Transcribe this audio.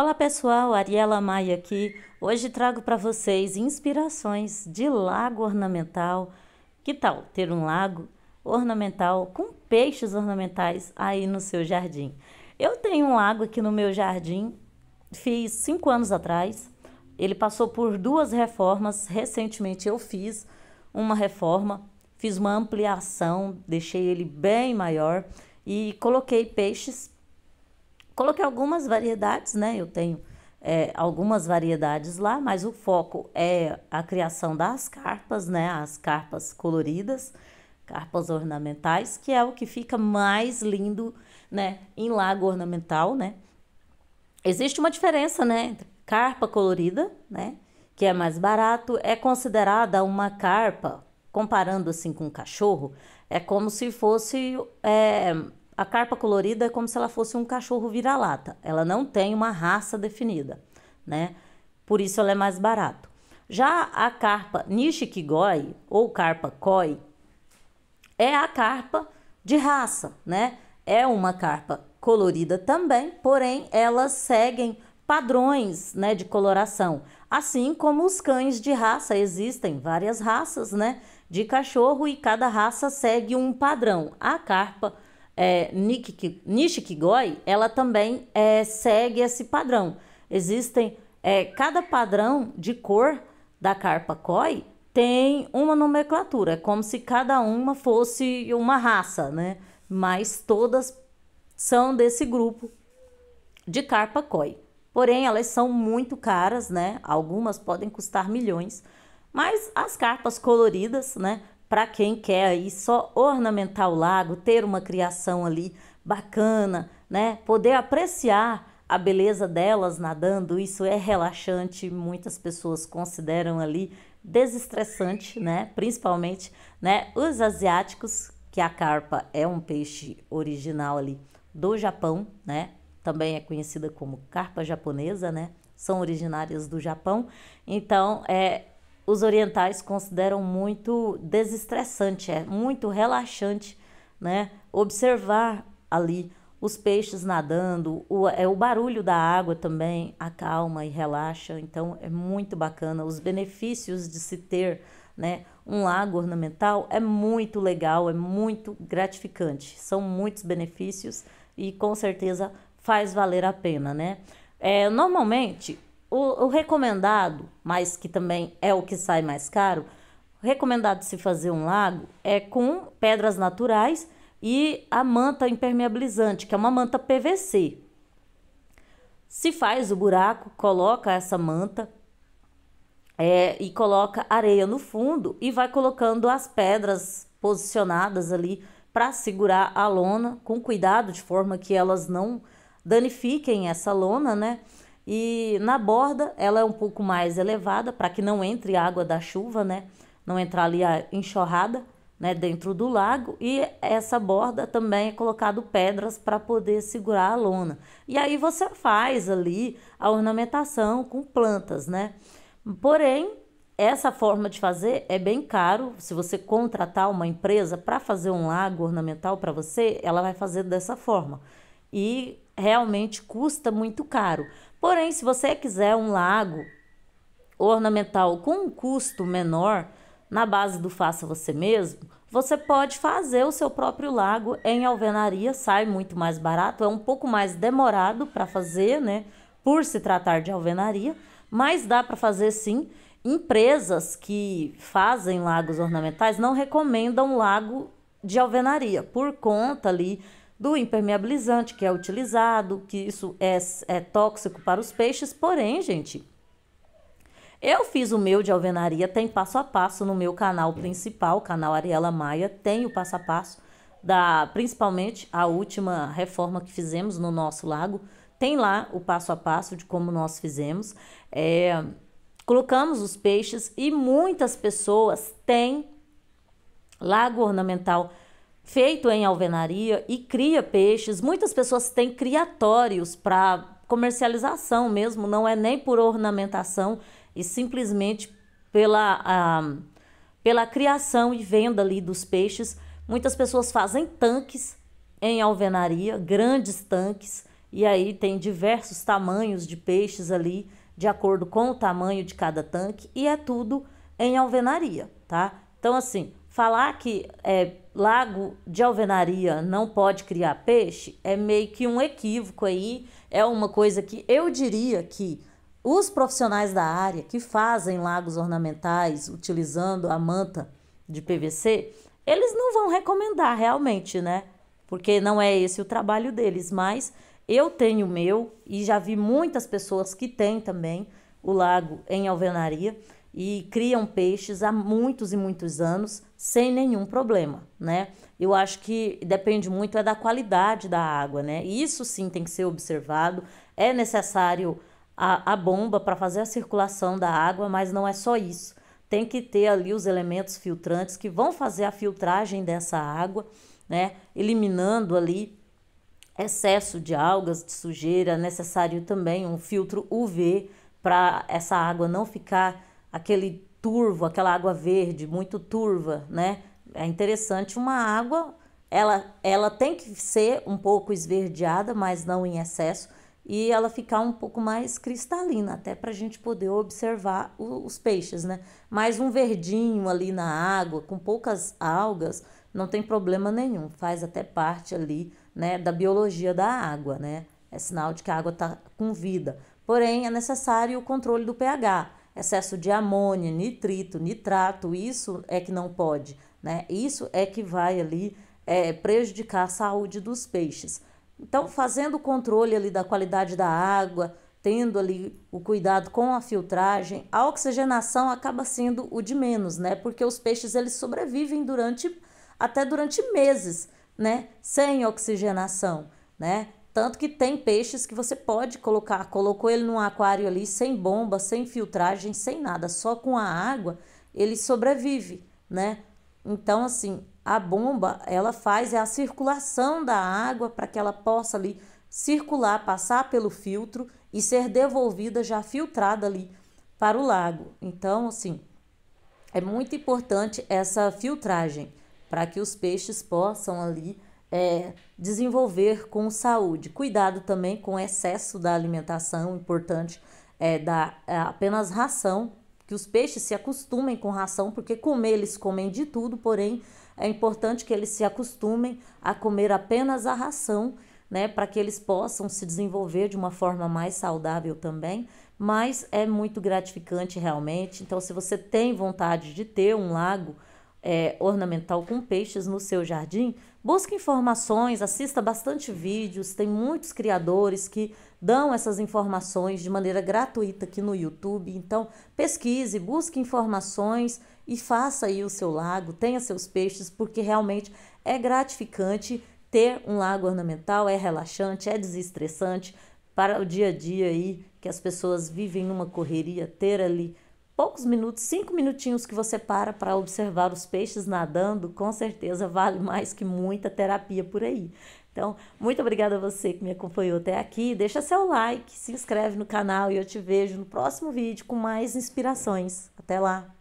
Olá pessoal, Ariela Maia aqui. Hoje trago para vocês inspirações de lago ornamental. Que tal ter um lago ornamental com peixes ornamentais aí no seu jardim? Eu tenho um lago aqui no meu jardim, fiz cinco anos atrás. Ele passou por duas reformas. Recentemente eu fiz uma reforma, fiz uma ampliação, deixei ele bem maior e coloquei peixes Coloquei algumas variedades, né? Eu tenho é, algumas variedades lá, mas o foco é a criação das carpas, né? As carpas coloridas, carpas ornamentais, que é o que fica mais lindo, né? Em lago ornamental, né? Existe uma diferença, né? Entre carpa colorida, né? Que é mais barato, é considerada uma carpa, comparando assim com um cachorro, é como se fosse é, a carpa colorida é como se ela fosse um cachorro vira-lata. Ela não tem uma raça definida, né? Por isso ela é mais barato. Já a carpa Nishikigoi ou carpa koi é a carpa de raça, né? É uma carpa colorida também, porém elas seguem padrões, né, de coloração. Assim como os cães de raça, existem várias raças, né, de cachorro e cada raça segue um padrão. A carpa é, Nishikigoi, ela também é, segue esse padrão. Existem, é, cada padrão de cor da carpa koi tem uma nomenclatura, é como se cada uma fosse uma raça, né? Mas todas são desse grupo de carpa koi. Porém, elas são muito caras, né? Algumas podem custar milhões. Mas as carpas coloridas, né? para quem quer aí só ornamentar o lago, ter uma criação ali bacana, né? Poder apreciar a beleza delas nadando, isso é relaxante, muitas pessoas consideram ali desestressante, né? Principalmente, né, os asiáticos, que a carpa é um peixe original ali do Japão, né? Também é conhecida como carpa japonesa, né? São originárias do Japão. Então, é os orientais consideram muito desestressante, é muito relaxante, né? Observar ali os peixes nadando, o, é, o barulho da água também acalma e relaxa, então é muito bacana. Os benefícios de se ter né, um lago ornamental é muito legal, é muito gratificante, são muitos benefícios e com certeza faz valer a pena, né? É, normalmente o, o recomendado, mas que também é o que sai mais caro, recomendado se fazer um lago é com pedras naturais e a manta impermeabilizante, que é uma manta PVC. Se faz o buraco, coloca essa manta é, e coloca areia no fundo e vai colocando as pedras posicionadas ali para segurar a lona com cuidado, de forma que elas não danifiquem essa lona, né? E na borda ela é um pouco mais elevada para que não entre água da chuva, né? Não entrar ali a enxurrada, né, dentro do lago e essa borda também é colocado pedras para poder segurar a lona. E aí você faz ali a ornamentação com plantas, né? Porém, essa forma de fazer é bem caro. Se você contratar uma empresa para fazer um lago ornamental para você, ela vai fazer dessa forma. E realmente custa muito caro. Porém, se você quiser um lago ornamental com um custo menor, na base do faça você mesmo, você pode fazer o seu próprio lago em alvenaria, sai muito mais barato, é um pouco mais demorado para fazer, né? Por se tratar de alvenaria, mas dá para fazer sim. Empresas que fazem lagos ornamentais não recomendam lago de alvenaria por conta ali do impermeabilizante que é utilizado, que isso é, é tóxico para os peixes. Porém, gente, eu fiz o meu de alvenaria, tem passo a passo no meu canal principal, canal Ariela Maia, tem o passo a passo da principalmente a última reforma que fizemos no nosso lago. Tem lá o passo a passo de como nós fizemos. É, colocamos os peixes e muitas pessoas têm lago ornamental feito em alvenaria e cria peixes. Muitas pessoas têm criatórios para comercialização mesmo, não é nem por ornamentação e simplesmente pela, a ah, pela criação e venda ali dos peixes. Muitas pessoas fazem tanques em alvenaria, grandes tanques, e aí tem diversos tamanhos de peixes ali, de acordo com o tamanho de cada tanque, e é tudo em alvenaria, tá? Então, assim, falar que é, lago de alvenaria não pode criar peixe é meio que um equívoco aí, é uma coisa que eu diria que os profissionais da área que fazem lagos ornamentais utilizando a manta de PVC, eles não vão recomendar realmente, né? Porque não é esse o trabalho deles, mas eu tenho o meu e já vi muitas pessoas que têm também o lago em alvenaria e criam peixes há muitos e muitos anos sem nenhum problema, né? Eu acho que depende muito é da qualidade da água, né? Isso sim tem que ser observado. É necessário a, a bomba para fazer a circulação da água, mas não é só isso. Tem que ter ali os elementos filtrantes que vão fazer a filtragem dessa água, né? Eliminando ali excesso de algas, de sujeira. É necessário também um filtro UV para essa água não ficar aquele turvo, aquela água verde muito turva, né? É interessante uma água, ela, ela tem que ser um pouco esverdeada, mas não em excesso, e ela ficar um pouco mais cristalina, até para a gente poder observar o, os peixes, né? Mais um verdinho ali na água, com poucas algas, não tem problema nenhum, faz até parte ali, né, da biologia da água, né? É sinal de que a água está com vida. Porém, é necessário o controle do pH excesso de amônia, nitrito, nitrato, isso é que não pode, né? Isso é que vai ali é, prejudicar a saúde dos peixes. Então, fazendo o controle ali da qualidade da água, tendo ali o cuidado com a filtragem, a oxigenação acaba sendo o de menos, né? Porque os peixes eles sobrevivem durante até durante meses, né? Sem oxigenação, né? Tanto que tem peixes que você pode colocar, colocou ele num aquário ali sem bomba, sem filtragem, sem nada, só com a água, ele sobrevive, né? Então assim, a bomba, ela faz é a circulação da água para que ela possa ali circular, passar pelo filtro e ser devolvida já filtrada ali para o lago. Então, assim, é muito importante essa filtragem para que os peixes possam ali é, desenvolver com saúde. Cuidado também com excesso da alimentação, importante é, dar é, apenas ração, que os peixes se acostumem com ração, porque comer eles comem de tudo, porém é importante que eles se acostumem a comer apenas a ração, né, para que eles possam se desenvolver de uma forma mais saudável também, mas é muito gratificante realmente. Então, se você tem vontade de ter um lago, é, ornamental com peixes no seu jardim, busque informações, assista bastante vídeos, tem muitos criadores que dão essas informações de maneira gratuita aqui no YouTube. Então, pesquise, busque informações e faça aí o seu lago, tenha seus peixes, porque realmente é gratificante ter um lago ornamental, é relaxante, é desestressante para o dia a dia aí que as pessoas vivem numa correria, ter ali poucos minutos, cinco minutinhos que você para para observar os peixes nadando, com certeza vale mais que muita terapia por aí. Então, muito obrigada a você que me acompanhou até aqui. Deixa seu like, se inscreve no canal e eu te vejo no próximo vídeo com mais inspirações. Até lá!